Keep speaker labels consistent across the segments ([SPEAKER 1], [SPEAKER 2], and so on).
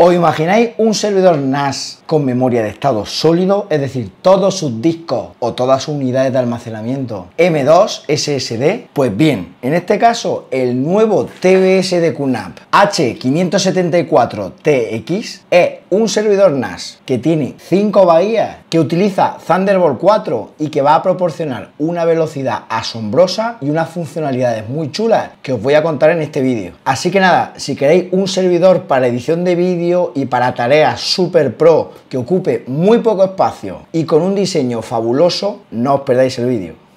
[SPEAKER 1] ¿Os imagináis un servidor NAS con memoria de estado sólido, es decir, todos sus discos o todas sus unidades de almacenamiento M2 SSD? Pues bien, en este caso el nuevo TBS de QNAP H574TX es un servidor NAS que tiene 5 bahías, que utiliza Thunderbolt 4 y que va a proporcionar una velocidad asombrosa y unas funcionalidades muy chulas que os voy a contar en este vídeo. Así que nada, si queréis un servidor para edición de vídeo, y para tareas super pro que ocupe muy poco espacio y con un diseño fabuloso, no os perdáis el vídeo.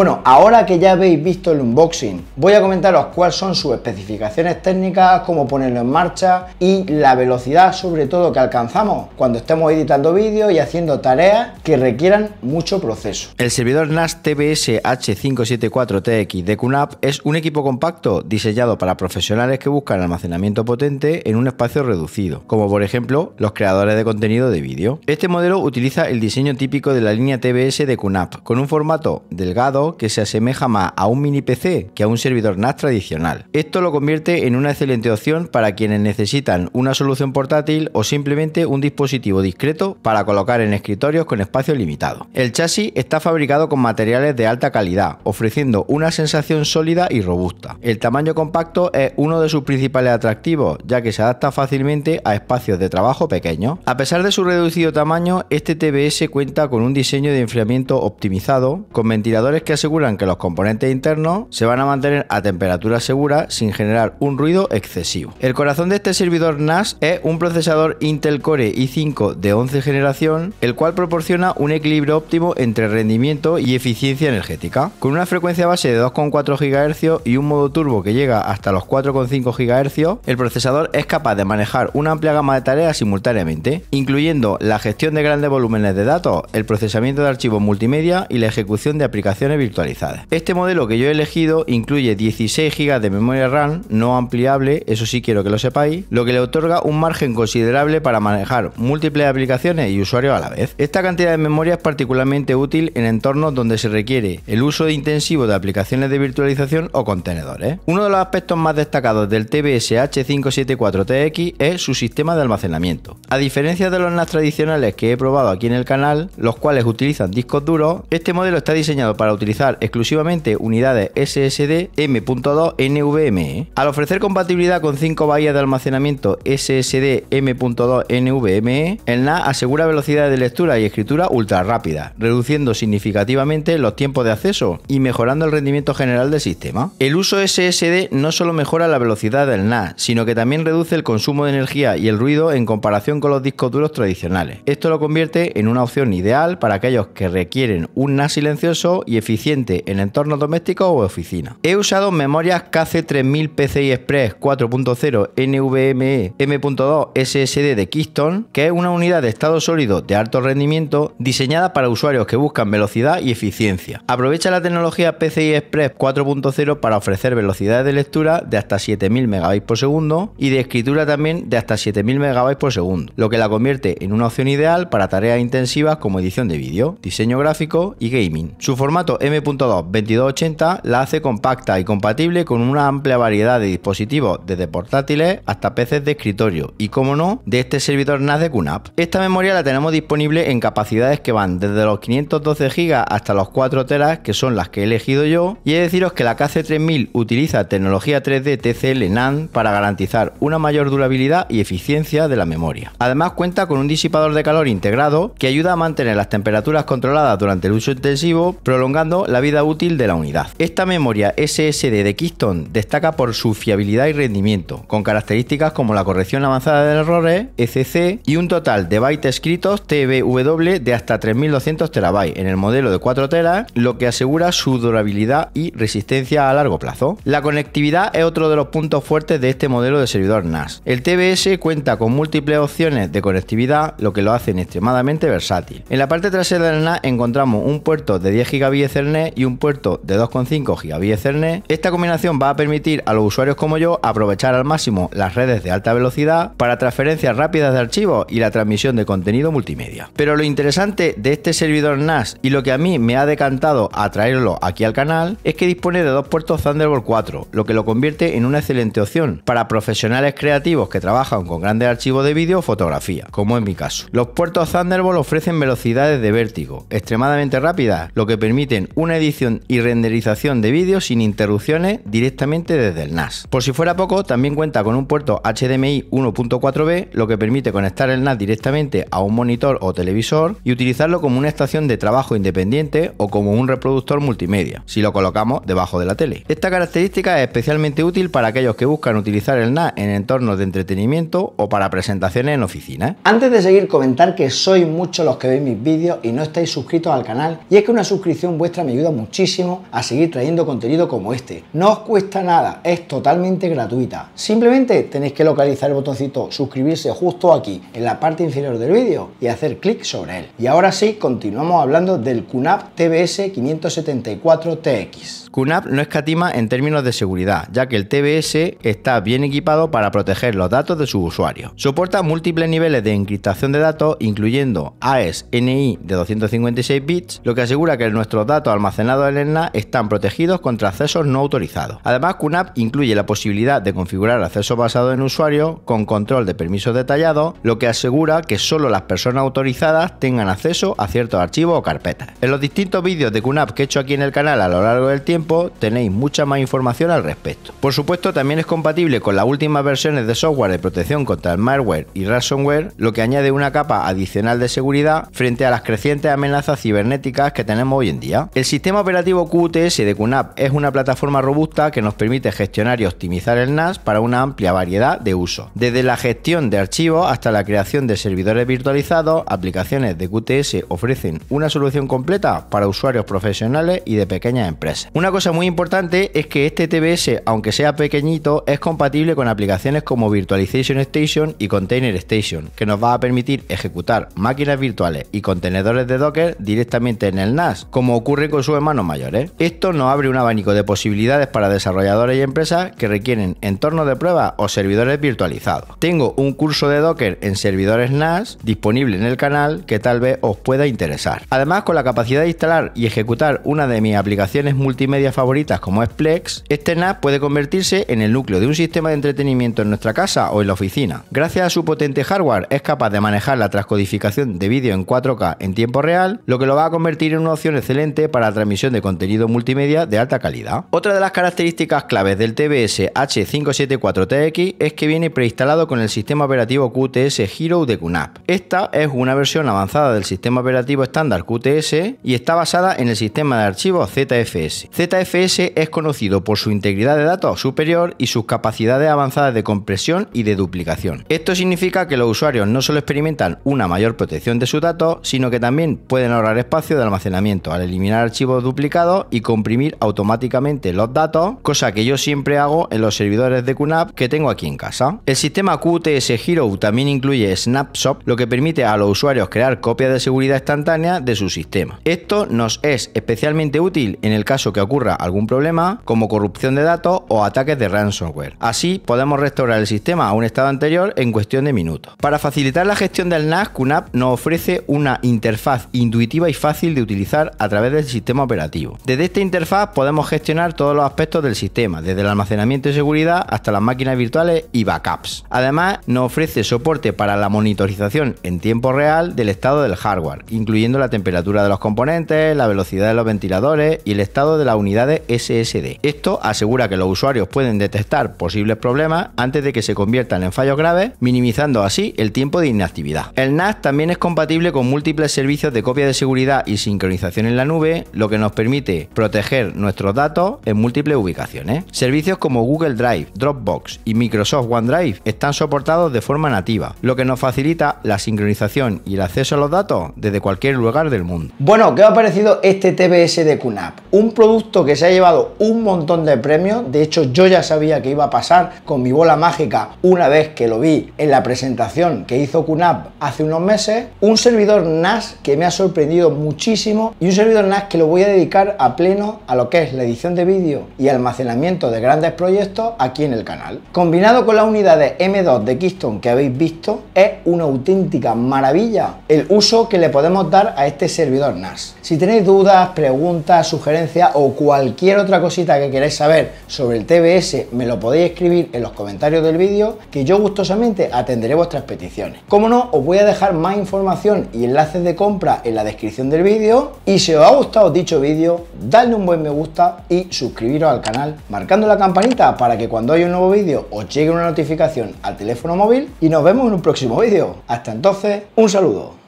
[SPEAKER 1] Bueno, ahora que ya habéis visto el unboxing, voy a comentaros cuáles son sus especificaciones técnicas, cómo ponerlo en marcha y la velocidad sobre todo que alcanzamos cuando estemos editando vídeos y haciendo tareas que requieran mucho proceso. El servidor NAS TBS H574TX de QNAP es un equipo compacto diseñado para profesionales que buscan almacenamiento potente en un espacio reducido, como por ejemplo los creadores de contenido de vídeo. Este modelo utiliza el diseño típico de la línea TBS de QNAP, con un formato delgado que se asemeja más a un mini PC que a un servidor NAS tradicional. Esto lo convierte en una excelente opción para quienes necesitan una solución portátil o simplemente un dispositivo discreto para colocar en escritorios con espacio limitado. El chasis está fabricado con materiales de alta calidad, ofreciendo una sensación sólida y robusta. El tamaño compacto es uno de sus principales atractivos, ya que se adapta fácilmente a espacios de trabajo pequeños. A pesar de su reducido tamaño, este TBS cuenta con un diseño de enfriamiento optimizado, con ventiladores que aseguran que los componentes internos se van a mantener a temperatura segura sin generar un ruido excesivo. El corazón de este servidor NAS es un procesador Intel Core i5 de 11 generación, el cual proporciona un equilibrio óptimo entre rendimiento y eficiencia energética, con una frecuencia base de 2,4 GHz y un modo turbo que llega hasta los 4,5 GHz, el procesador es capaz de manejar una amplia gama de tareas simultáneamente, incluyendo la gestión de grandes volúmenes de datos, el procesamiento de archivos multimedia y la ejecución de aplicaciones virtualizada. Este modelo que yo he elegido incluye 16 GB de memoria RAM no ampliable, eso sí quiero que lo sepáis, lo que le otorga un margen considerable para manejar múltiples aplicaciones y usuarios a la vez. Esta cantidad de memoria es particularmente útil en entornos donde se requiere el uso intensivo de aplicaciones de virtualización o contenedores. Uno de los aspectos más destacados del TBS H574TX es su sistema de almacenamiento. A diferencia de los NAS tradicionales que he probado aquí en el canal, los cuales utilizan discos duros, este modelo está diseñado para utilizar exclusivamente unidades SSD M.2 NVMe. ¿eh? Al ofrecer compatibilidad con 5 bahías de almacenamiento SSD M.2 NVMe, ¿eh? el NAS asegura velocidades de lectura y escritura ultra rápida reduciendo significativamente los tiempos de acceso y mejorando el rendimiento general del sistema. El uso SSD no solo mejora la velocidad del NAS, sino que también reduce el consumo de energía y el ruido en comparación con los discos duros tradicionales. Esto lo convierte en una opción ideal para aquellos que requieren un NAS silencioso y eficiente en entorno doméstico o oficina. He usado memorias KC3000 e PCI Express 4.0 NVMe M.2 SSD de Keystone, que es una unidad de estado sólido de alto rendimiento diseñada para usuarios que buscan velocidad y eficiencia. Aprovecha la tecnología PCI Express 4.0 para ofrecer velocidades de lectura de hasta 7000 MB por segundo y de escritura también de hasta 7000 MB por segundo, lo que la convierte en una opción ideal para tareas intensivas como edición de vídeo, diseño gráfico y gaming. Su formato es. M.2 2280 la hace compacta y compatible con una amplia variedad de dispositivos, desde portátiles hasta PCs de escritorio y, como no, de este servidor NAS de QNAP. Esta memoria la tenemos disponible en capacidades que van desde los 512 GB hasta los 4 TB, que son las que he elegido yo, y he de deciros que la KC3000 utiliza tecnología 3D TCL NAND para garantizar una mayor durabilidad y eficiencia de la memoria. Además cuenta con un disipador de calor integrado que ayuda a mantener las temperaturas controladas durante el uso intensivo, prolongando la vida útil de la unidad. Esta memoria SSD de Keystone destaca por su fiabilidad y rendimiento, con características como la corrección avanzada de errores, ECC, e y un total de bytes escritos TBW de hasta 3200 TB en el modelo de 4 TB, lo que asegura su durabilidad y resistencia a largo plazo. La conectividad es otro de los puntos fuertes de este modelo de servidor NAS. El TBS cuenta con múltiples opciones de conectividad, lo que lo hacen extremadamente versátil. En la parte trasera del NAS encontramos un puerto de 10 GB y un puerto de 2.5 GB Ethernet. Esta combinación va a permitir a los usuarios como yo aprovechar al máximo las redes de alta velocidad para transferencias rápidas de archivos y la transmisión de contenido multimedia. Pero lo interesante de este servidor NAS y lo que a mí me ha decantado a traerlo aquí al canal es que dispone de dos puertos Thunderbolt 4, lo que lo convierte en una excelente opción para profesionales creativos que trabajan con grandes archivos de vídeo o fotografía, como en mi caso. Los puertos Thunderbolt ofrecen velocidades de vértigo extremadamente rápidas, lo que permiten una edición y renderización de vídeos sin interrupciones directamente desde el NAS. Por si fuera poco, también cuenta con un puerto HDMI 1.4b, lo que permite conectar el NAS directamente a un monitor o televisor y utilizarlo como una estación de trabajo independiente o como un reproductor multimedia, si lo colocamos debajo de la tele. Esta característica es especialmente útil para aquellos que buscan utilizar el NAS en entornos de entretenimiento o para presentaciones en oficinas. Antes de seguir, comentar que sois muchos los que veis mis vídeos y no estáis suscritos al canal, y es que una suscripción vuestra me ayuda muchísimo a seguir trayendo contenido como este. No os cuesta nada, es totalmente gratuita. Simplemente tenéis que localizar el botoncito suscribirse justo aquí, en la parte inferior del vídeo, y hacer clic sobre él. Y ahora sí, continuamos hablando del QNAP TBS 574TX. QNAP no escatima en términos de seguridad, ya que el TBS está bien equipado para proteger los datos de sus usuarios. Soporta múltiples niveles de encriptación de datos, incluyendo AES de 256 bits, lo que asegura que nuestros datos almacenados en el están protegidos contra accesos no autorizados. Además, QNAP incluye la posibilidad de configurar accesos basados en usuario con control de permisos detallados, lo que asegura que solo las personas autorizadas tengan acceso a ciertos archivos o carpetas. En los distintos vídeos de QNAP que he hecho aquí en el canal a lo largo del tiempo, tenéis mucha más información al respecto. Por supuesto, también es compatible con las últimas versiones de software de protección contra el malware y ransomware, lo que añade una capa adicional de seguridad frente a las crecientes amenazas cibernéticas que tenemos hoy en día. El sistema operativo QTS de QNAP es una plataforma robusta que nos permite gestionar y optimizar el NAS para una amplia variedad de usos, desde la gestión de archivos hasta la creación de servidores virtualizados, aplicaciones de QTS ofrecen una solución completa para usuarios profesionales y de pequeñas empresas. Una cosa muy importante es que este TBS, aunque sea pequeñito, es compatible con aplicaciones como Virtualization Station y Container Station, que nos va a permitir ejecutar máquinas virtuales y contenedores de Docker directamente en el NAS, como ocurre con sus hermanos mayores. Esto nos abre un abanico de posibilidades para desarrolladores y empresas que requieren entornos de prueba o servidores virtualizados. Tengo un curso de Docker en servidores NAS disponible en el canal que tal vez os pueda interesar. Además, con la capacidad de instalar y ejecutar una de mis aplicaciones multimedia favoritas como Splex, este NAS puede convertirse en el núcleo de un sistema de entretenimiento en nuestra casa o en la oficina. Gracias a su potente hardware es capaz de manejar la transcodificación de vídeo en 4K en tiempo real, lo que lo va a convertir en una opción excelente para la transmisión de contenido multimedia de alta calidad. Otra de las características claves del TBS H574TX es que viene preinstalado con el sistema operativo QTS Hero de QNAP. Esta es una versión avanzada del sistema operativo estándar QTS y está basada en el sistema de archivos ZFS ZFS es conocido por su integridad de datos superior y sus capacidades avanzadas de compresión y de duplicación. Esto significa que los usuarios no solo experimentan una mayor protección de sus datos, sino que también pueden ahorrar espacio de almacenamiento al eliminar archivos duplicados y comprimir automáticamente los datos, cosa que yo siempre hago en los servidores de QNAP que tengo aquí en casa. El sistema QTS Hero también incluye Snapshot, lo que permite a los usuarios crear copias de seguridad instantánea de su sistema. Esto nos es especialmente útil en el caso que ocurre algún problema, como corrupción de datos o ataques de ransomware. Así podemos restaurar el sistema a un estado anterior en cuestión de minutos. Para facilitar la gestión del NAS, QNAP nos ofrece una interfaz intuitiva y fácil de utilizar a través del sistema operativo. Desde esta interfaz podemos gestionar todos los aspectos del sistema, desde el almacenamiento y seguridad hasta las máquinas virtuales y backups. Además, nos ofrece soporte para la monitorización en tiempo real del estado del hardware, incluyendo la temperatura de los componentes, la velocidad de los ventiladores y el estado de la unidad SSD. Esto asegura que los usuarios pueden detectar posibles problemas antes de que se conviertan en fallos graves, minimizando así el tiempo de inactividad. El NAS también es compatible con múltiples servicios de copia de seguridad y sincronización en la nube, lo que nos permite proteger nuestros datos en múltiples ubicaciones. Servicios como Google Drive, Dropbox y Microsoft OneDrive están soportados de forma nativa, lo que nos facilita la sincronización y el acceso a los datos desde cualquier lugar del mundo. Bueno, ¿qué ha parecido este TBS de QNAP? Un producto que se ha llevado un montón de premios. De hecho, yo ya sabía que iba a pasar con mi bola mágica una vez que lo vi en la presentación que hizo QNAP hace unos meses. Un servidor NAS que me ha sorprendido muchísimo y un servidor NAS que lo voy a dedicar a pleno a lo que es la edición de vídeo y almacenamiento de grandes proyectos aquí en el canal. Combinado con unidad de M2 de Keystone que habéis visto, es una auténtica maravilla el uso que le podemos dar a este servidor NAS. Si tenéis dudas, preguntas, sugerencias o cualquier Cualquier otra cosita que queráis saber sobre el TBS me lo podéis escribir en los comentarios del vídeo que yo gustosamente atenderé vuestras peticiones. Como no, os voy a dejar más información y enlaces de compra en la descripción del vídeo y si os ha gustado dicho vídeo, dadle un buen me gusta y suscribiros al canal marcando la campanita para que cuando haya un nuevo vídeo os llegue una notificación al teléfono móvil y nos vemos en un próximo vídeo. Hasta entonces, un saludo.